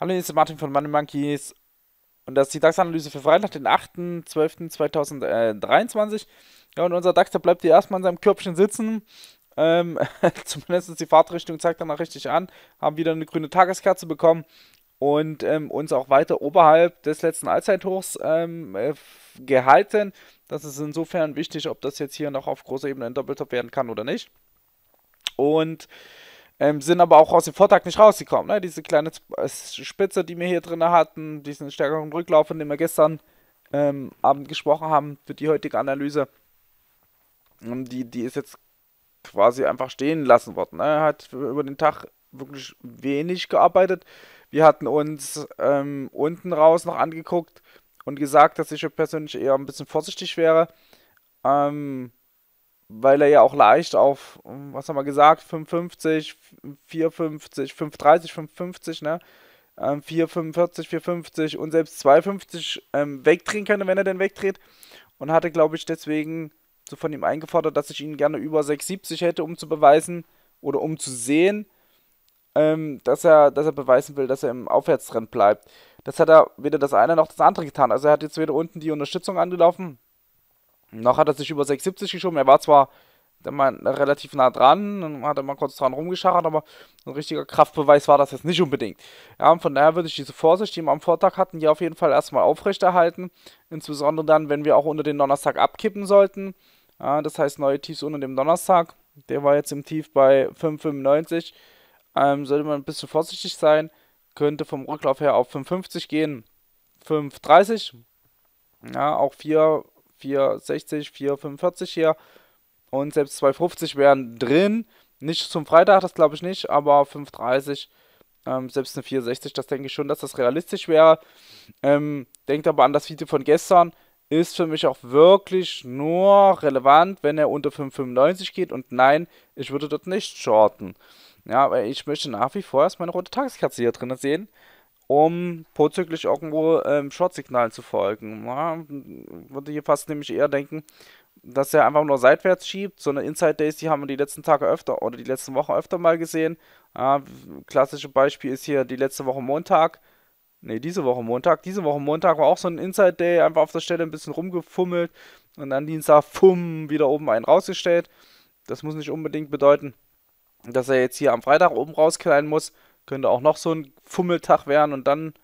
Hallo, hier ist Martin von Money Monkeys und das ist die DAX-Analyse für Freitag, den 8.12.2023. Ja, und unser DAX, der bleibt hier erstmal in seinem Körbchen sitzen. Ähm, zumindest die Fahrtrichtung zeigt danach richtig an. Haben wieder eine grüne Tageskerze bekommen und ähm, uns auch weiter oberhalb des letzten Allzeithochs ähm, äh, gehalten. Das ist insofern wichtig, ob das jetzt hier noch auf großer Ebene ein Doppeltop werden kann oder nicht. Und ähm, sind aber auch aus dem Vortag nicht rausgekommen. Ne? Diese kleine äh, Spitze, die wir hier drin hatten, diesen stärkeren Rücklauf, von dem wir gestern ähm, Abend gesprochen haben für die heutige Analyse, ähm, die, die ist jetzt quasi einfach stehen lassen worden. Ne? Er hat über den Tag wirklich wenig gearbeitet. Wir hatten uns ähm, unten raus noch angeguckt und gesagt, dass ich persönlich eher ein bisschen vorsichtig wäre, ähm, weil er ja auch leicht auf, was haben wir gesagt, 550, 450, 530, 550, ne? Ähm, 445, 450 und selbst 250 ähm, wegdrehen könnte, wenn er denn wegdreht. Und hatte, glaube ich, deswegen so von ihm eingefordert, dass ich ihn gerne über 670 hätte, um zu beweisen oder um zu sehen, ähm, dass, er, dass er beweisen will, dass er im Aufwärtstrend bleibt. Das hat er weder das eine noch das andere getan. Also er hat jetzt weder unten die Unterstützung angelaufen, noch hat er sich über 670 geschoben. Er war zwar man, relativ nah dran, dann hat er mal kurz dran rumgeschachert, aber ein richtiger Kraftbeweis war das jetzt nicht unbedingt. Ja, von daher würde ich diese Vorsicht, die wir am Vortag hatten, hier auf jeden Fall erstmal aufrechterhalten. Insbesondere dann, wenn wir auch unter den Donnerstag abkippen sollten. Ja, das heißt, neue Tiefs unter dem Donnerstag. Der war jetzt im Tief bei 5,95. Ähm, sollte man ein bisschen vorsichtig sein. Könnte vom Rücklauf her auf 5,50 gehen. 5,30. Ja, auch 4, 4,60, 4,45 hier. Und selbst 2,50 wären drin. Nicht zum Freitag, das glaube ich nicht, aber 5,30. Ähm, selbst eine 4,60, das denke ich schon, dass das realistisch wäre. Ähm, denkt aber an das Video von gestern ist für mich auch wirklich nur relevant, wenn er unter 5,95 geht. Und nein, ich würde dort nicht shorten. Ja, aber ich möchte nach wie vor erst meine rote Tageskatze hier drin sehen, um vorzüglich irgendwo ähm, Shortsignalen zu folgen. Ja, würde hier fast nämlich eher denken, dass er einfach nur seitwärts schiebt. So eine Inside Days, die haben wir die letzten Tage öfter oder die letzten Wochen öfter mal gesehen. Ja, klassisches Beispiel ist hier die letzte Woche Montag. Ne, diese Woche Montag. Diese Woche Montag war auch so ein Inside Day, einfach auf der Stelle ein bisschen rumgefummelt und dann Dienstag, fumm, wieder oben einen rausgestellt. Das muss nicht unbedingt bedeuten, dass er jetzt hier am Freitag oben rausknallen muss. Könnte auch noch so ein Fummeltag werden und dann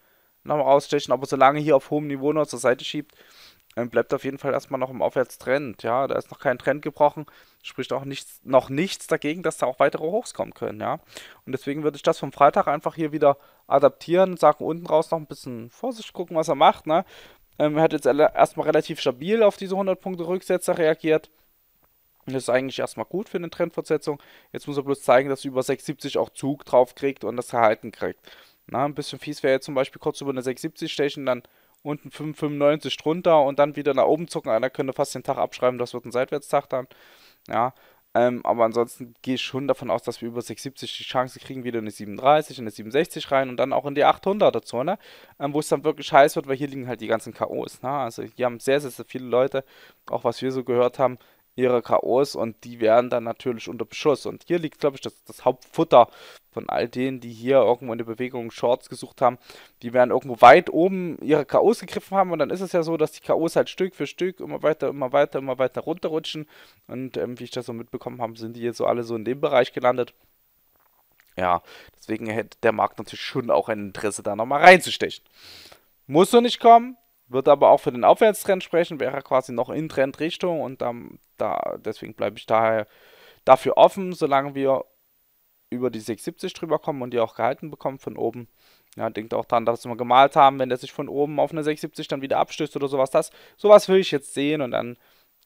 nochmal rausstechen. Aber solange hier auf hohem Niveau noch zur Seite schiebt, ähm, bleibt auf jeden Fall erstmal noch im Aufwärtstrend. Ja, da ist noch kein Trend gebrochen. Spricht auch nichts, noch nichts dagegen, dass da auch weitere Hochs kommen können. Ja, und deswegen würde ich das vom Freitag einfach hier wieder adaptieren. Sagen unten raus noch ein bisschen Vorsicht gucken, was er macht. Ne? Ähm, hat jetzt erstmal relativ stabil auf diese 100 Punkte Rücksetzer reagiert. Das ist eigentlich erstmal gut für eine Trendfortsetzung. Jetzt muss er bloß zeigen, dass er über 670 auch Zug drauf kriegt und das erhalten kriegt. Na, ein bisschen fies wäre jetzt zum Beispiel kurz über eine 670 stechen, dann unten 595 drunter und dann wieder nach oben zucken. Einer könnte fast den Tag abschreiben, das wird ein Seitwärtstag dann. Ja, ähm, aber ansonsten gehe ich schon davon aus, dass wir über 670 die Chance kriegen, wieder eine 37, eine 67 rein und dann auch in die 800er Zone, ähm, wo es dann wirklich heiß wird, weil hier liegen halt die ganzen K.O.s. Ne? Also hier haben sehr, sehr, sehr viele Leute, auch was wir so gehört haben, ihre K.O.s und die werden dann natürlich unter Beschuss. Und hier liegt, glaube ich, das, das, Hauptfutter von all denen, die hier irgendwo in der Bewegung Shorts gesucht haben. Die werden irgendwo weit oben ihre K.O.s gegriffen haben und dann ist es ja so, dass die K.O.s halt Stück für Stück immer weiter, immer weiter, immer weiter runterrutschen. Und ähm, wie ich das so mitbekommen habe, sind die jetzt so alle so in dem Bereich gelandet. Ja, deswegen hätte der Markt natürlich schon auch ein Interesse, da nochmal reinzustechen. Muss so nicht kommen, wird aber auch für den Aufwärtstrend sprechen, wäre quasi noch in Trendrichtung und dann, da, deswegen bleibe ich daher dafür offen, solange wir über die 670 drüber kommen und die auch gehalten bekommen von oben. Ja, denkt auch daran, dass wir gemalt haben, wenn der sich von oben auf eine 670 dann wieder abstößt oder sowas. Das, sowas will ich jetzt sehen und dann,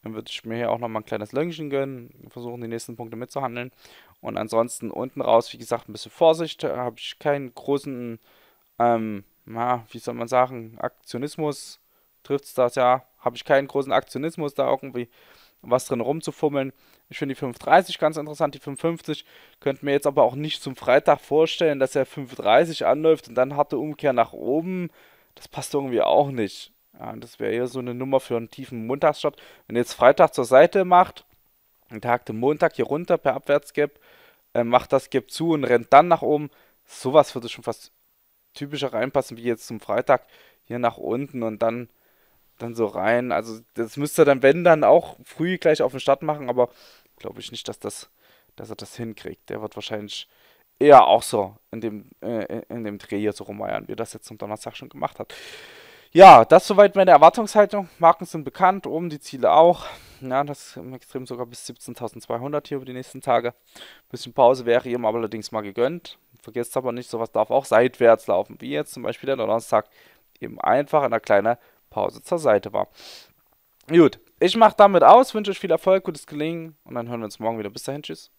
dann würde ich mir hier auch nochmal ein kleines Löngchen gönnen, versuchen die nächsten Punkte mitzuhandeln. Und ansonsten unten raus, wie gesagt, ein bisschen Vorsicht, da habe ich keinen großen ähm, na, wie soll man sagen, Aktionismus trifft es das ja. Habe ich keinen großen Aktionismus da irgendwie was drin rumzufummeln. Ich finde die 530 ganz interessant, die 550 könnte mir jetzt aber auch nicht zum Freitag vorstellen, dass er 530 anläuft und dann harte Umkehr nach oben. Das passt irgendwie auch nicht. Ja, das wäre eher so eine Nummer für einen tiefen Montagsstart. Wenn ihr jetzt Freitag zur Seite macht, einen Tag den Montag hier runter per Abwärtsgap, äh, macht das Gap zu und rennt dann nach oben. Sowas würde schon fast typischer reinpassen, wie jetzt zum Freitag, hier nach unten und dann, dann so rein. Also das müsste er dann, wenn dann auch früh gleich auf den Start machen, aber glaube ich nicht, dass das, dass er das hinkriegt. Der wird wahrscheinlich eher auch so in dem, äh, in dem Dreh hier so rummeiern, wie er das jetzt zum Donnerstag schon gemacht hat. Ja, das soweit meine Erwartungshaltung. Marken sind bekannt, oben die Ziele auch. Ja, das im Extrem sogar bis 17.200 hier über die nächsten Tage. Ein bisschen Pause wäre ihm aber allerdings mal gegönnt. Vergesst aber nicht, sowas darf auch seitwärts laufen, wie jetzt zum Beispiel der Donnerstag eben einfach in eine kleinen Pause zur Seite war. Gut, ich mache damit aus, wünsche euch viel Erfolg, gutes Gelingen und dann hören wir uns morgen wieder. Bis dahin, tschüss.